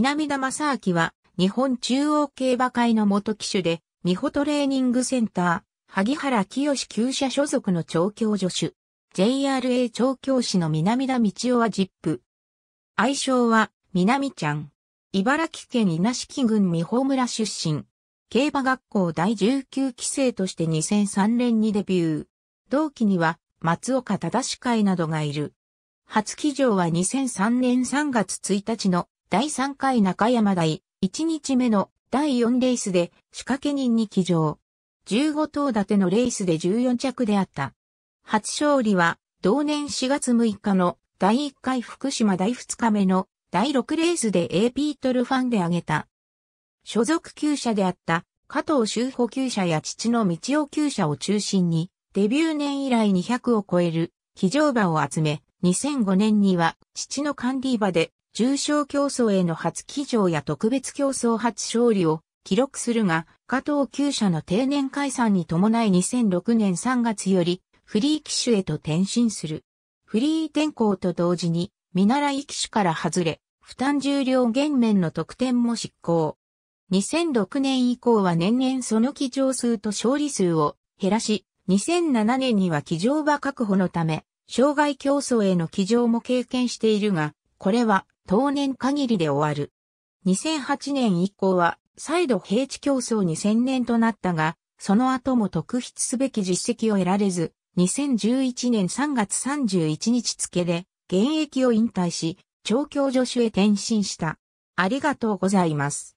南田正明は、日本中央競馬会の元騎手で、美穂トレーニングセンター、萩原清旧社所属の調教助手。JRA 調教師の南田道夫はジップ。愛称は、南ちゃん。茨城県稲敷郡美穂村出身。競馬学校第19期生として2003年にデビュー。同期には、松岡忠司会などがいる。初騎乗は2003年3月1日の第3回中山台、1日目の第4レースで仕掛け人に騎乗。15頭立てのレースで14着であった。初勝利は、同年4月6日の第1回福島第2日目の第6レースで A p トルファンで挙げた。所属厩舎であった加藤修補厩舎や父の道夫厩舎を中心に、デビュー年以来200を超える騎乗馬を集め、2005年には父の管理馬で重賞競争への初騎乗や特別競争初勝利を記録するが、加藤厩舎の定年解散に伴い2006年3月よりフリー機種へと転身する。フリー転向と同時に見習い機種から外れ、負担重量減免の特典も執行。2006年以降は年々その騎乗数と勝利数を減らし、2007年には騎乗場確保のため、障害競争への騎乗も経験しているが、これは当年限りで終わる。2008年以降は、再度平地競争に専念となったが、その後も特筆すべき実績を得られず、2011年3月31日付で、現役を引退し、調教助手へ転身した。ありがとうございます。